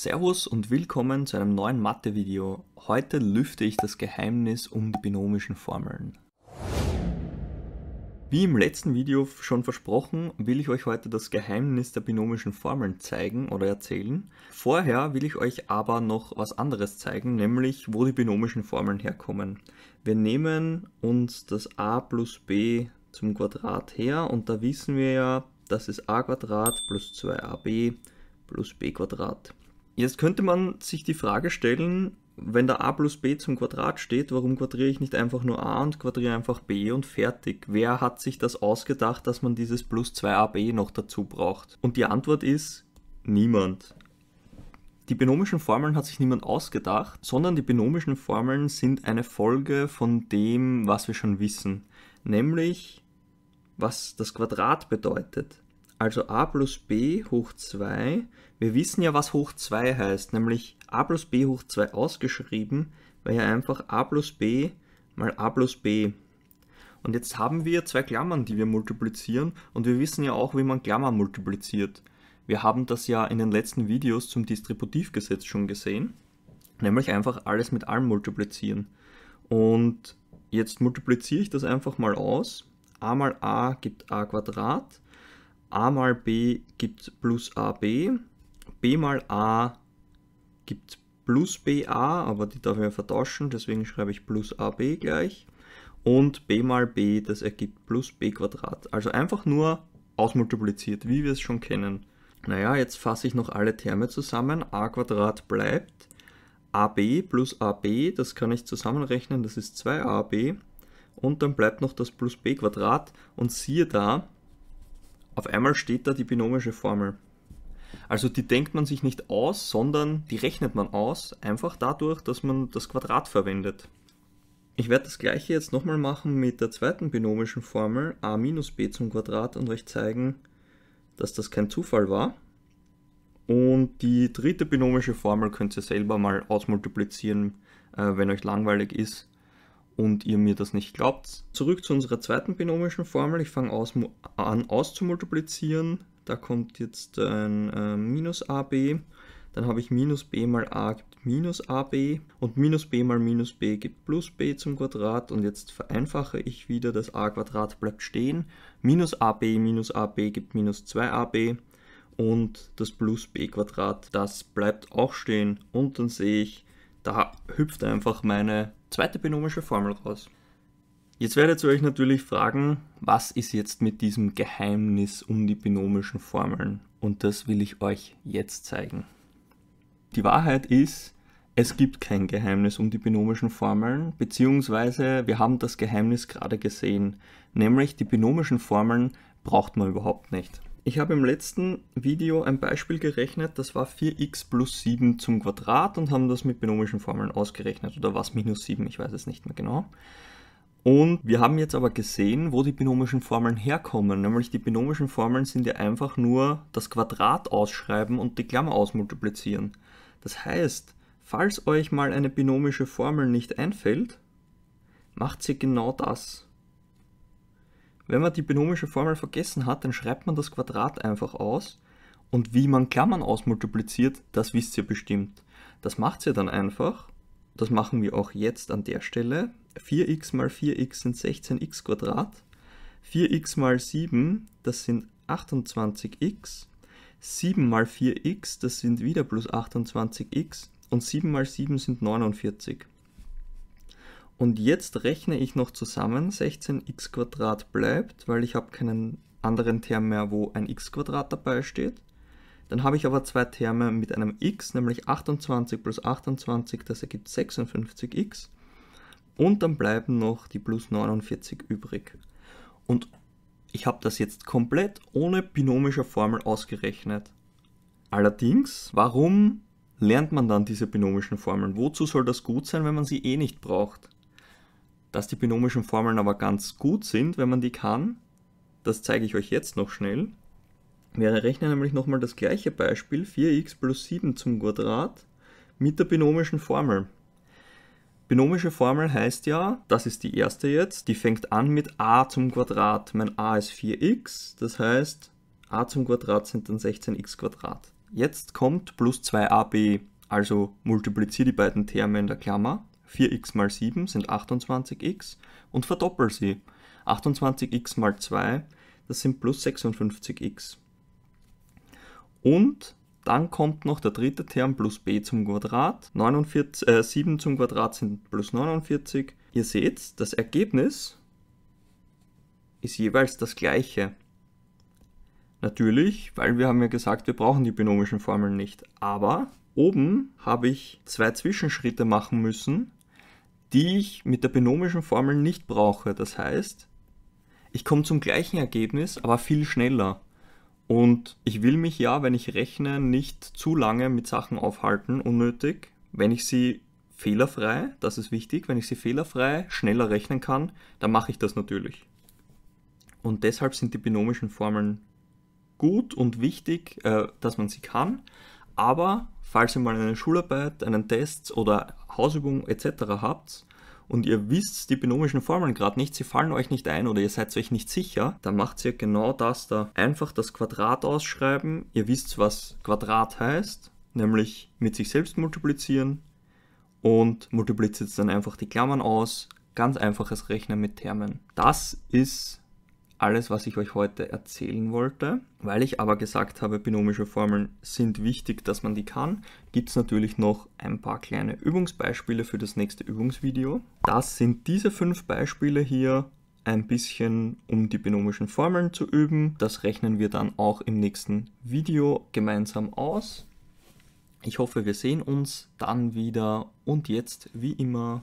Servus und willkommen zu einem neuen Mathe-Video. Heute lüfte ich das Geheimnis um die binomischen Formeln. Wie im letzten Video schon versprochen, will ich euch heute das Geheimnis der binomischen Formeln zeigen oder erzählen. Vorher will ich euch aber noch was anderes zeigen, nämlich wo die binomischen Formeln herkommen. Wir nehmen uns das a plus b zum Quadrat her und da wissen wir ja, das ist a Quadrat plus 2ab plus b Quadrat. Jetzt könnte man sich die Frage stellen, wenn da a plus b zum Quadrat steht, warum quadriere ich nicht einfach nur a und quadriere einfach b und fertig? Wer hat sich das ausgedacht, dass man dieses plus 2ab noch dazu braucht? Und die Antwort ist niemand. Die binomischen Formeln hat sich niemand ausgedacht, sondern die binomischen Formeln sind eine Folge von dem, was wir schon wissen, nämlich was das Quadrat bedeutet. Also a plus b hoch 2. Wir wissen ja, was hoch 2 heißt, nämlich a plus b hoch 2 ausgeschrieben, weil ja einfach a plus b mal a plus b. Und jetzt haben wir zwei Klammern, die wir multiplizieren und wir wissen ja auch, wie man Klammern multipliziert. Wir haben das ja in den letzten Videos zum Distributivgesetz schon gesehen, nämlich einfach alles mit allem multiplizieren. Und jetzt multipliziere ich das einfach mal aus. a mal a gibt a Quadrat a mal b gibt plus ab, b mal a gibt plus ba, aber die darf ich ja vertauschen, deswegen schreibe ich plus ab gleich. Und b mal b, das ergibt plus b Quadrat. Also einfach nur ausmultipliziert, wie wir es schon kennen. Naja, jetzt fasse ich noch alle Terme zusammen. a Quadrat bleibt. ab plus ab, das kann ich zusammenrechnen, das ist 2ab. Und dann bleibt noch das plus b Quadrat. Und siehe da, auf einmal steht da die binomische Formel. Also die denkt man sich nicht aus, sondern die rechnet man aus, einfach dadurch, dass man das Quadrat verwendet. Ich werde das gleiche jetzt nochmal machen mit der zweiten binomischen Formel a minus b zum Quadrat und euch zeigen, dass das kein Zufall war. Und die dritte binomische Formel könnt ihr selber mal ausmultiplizieren, äh, wenn euch langweilig ist und ihr mir das nicht glaubt. Zurück zu unserer zweiten binomischen Formel. Ich fange aus, an auszumultiplizieren. Da kommt jetzt ein äh, minus AB. Dann habe ich minus b mal a gibt minus ab und minus b mal minus b gibt plus b zum Quadrat und jetzt vereinfache ich wieder, das a Quadrat bleibt stehen. Minus ab minus ab gibt minus 2ab und das plus b Quadrat, das bleibt auch stehen und dann sehe ich, da hüpft einfach meine zweite binomische Formel raus. Jetzt werdet ihr euch natürlich fragen, was ist jetzt mit diesem Geheimnis um die binomischen Formeln? Und das will ich euch jetzt zeigen. Die Wahrheit ist, es gibt kein Geheimnis um die binomischen Formeln, beziehungsweise wir haben das Geheimnis gerade gesehen, nämlich die binomischen Formeln braucht man überhaupt nicht. Ich habe im letzten Video ein Beispiel gerechnet, das war 4x plus 7 zum Quadrat und haben das mit binomischen Formeln ausgerechnet oder was minus 7, ich weiß es nicht mehr genau. Und wir haben jetzt aber gesehen, wo die binomischen Formeln herkommen, nämlich die binomischen Formeln sind ja einfach nur das Quadrat ausschreiben und die Klammer ausmultiplizieren. Das heißt, falls euch mal eine binomische Formel nicht einfällt, macht sie genau das. Wenn man die binomische Formel vergessen hat, dann schreibt man das Quadrat einfach aus und wie man Klammern ausmultipliziert, das wisst ihr bestimmt. Das macht ihr dann einfach, das machen wir auch jetzt an der Stelle. 4x mal 4x sind 16x Quadrat, 4x mal 7, das sind 28x, 7 mal 4x, das sind wieder plus 28x und 7 mal 7 sind 49. Und jetzt rechne ich noch zusammen, 16x bleibt, weil ich habe keinen anderen Term mehr, wo ein x dabei steht. Dann habe ich aber zwei Terme mit einem x, nämlich 28 plus 28, das ergibt 56x. Und dann bleiben noch die plus 49 übrig. Und ich habe das jetzt komplett ohne binomische Formel ausgerechnet. Allerdings, warum lernt man dann diese binomischen Formeln? Wozu soll das gut sein, wenn man sie eh nicht braucht? Dass die binomischen Formeln aber ganz gut sind, wenn man die kann, das zeige ich euch jetzt noch schnell. Wir rechnen nämlich nochmal das gleiche Beispiel 4x plus 7 zum Quadrat mit der binomischen Formel. Binomische Formel heißt ja, das ist die erste jetzt, die fängt an mit a zum Quadrat. Mein a ist 4x, das heißt a zum Quadrat sind dann 16x Quadrat. Jetzt kommt plus 2ab, also multipliziere die beiden Terme in der Klammer. 4x mal 7 sind 28x und verdoppel sie. 28x mal 2, das sind plus 56x. Und dann kommt noch der dritte Term plus b zum Quadrat. 49, äh, 7 zum Quadrat sind plus 49. Ihr seht, das Ergebnis ist jeweils das gleiche. Natürlich, weil wir haben ja gesagt, wir brauchen die binomischen Formeln nicht. Aber oben habe ich zwei Zwischenschritte machen müssen, die ich mit der binomischen Formel nicht brauche. Das heißt, ich komme zum gleichen Ergebnis, aber viel schneller. Und ich will mich ja, wenn ich rechne, nicht zu lange mit Sachen aufhalten, unnötig. Wenn ich sie fehlerfrei, das ist wichtig, wenn ich sie fehlerfrei schneller rechnen kann, dann mache ich das natürlich. Und deshalb sind die binomischen Formeln gut und wichtig, äh, dass man sie kann. Aber falls ihr mal eine Schularbeit, einen Test oder Hausübung etc. habt und ihr wisst die binomischen Formeln gerade nicht, sie fallen euch nicht ein oder ihr seid euch nicht sicher, dann macht ihr genau das da. Einfach das Quadrat ausschreiben. Ihr wisst, was Quadrat heißt, nämlich mit sich selbst multiplizieren und multipliziert dann einfach die Klammern aus. Ganz einfaches Rechnen mit Termen. Das ist alles, was ich euch heute erzählen wollte. Weil ich aber gesagt habe, binomische Formeln sind wichtig, dass man die kann, gibt es natürlich noch ein paar kleine Übungsbeispiele für das nächste Übungsvideo. Das sind diese fünf Beispiele hier ein bisschen, um die binomischen Formeln zu üben. Das rechnen wir dann auch im nächsten Video gemeinsam aus. Ich hoffe, wir sehen uns dann wieder und jetzt wie immer.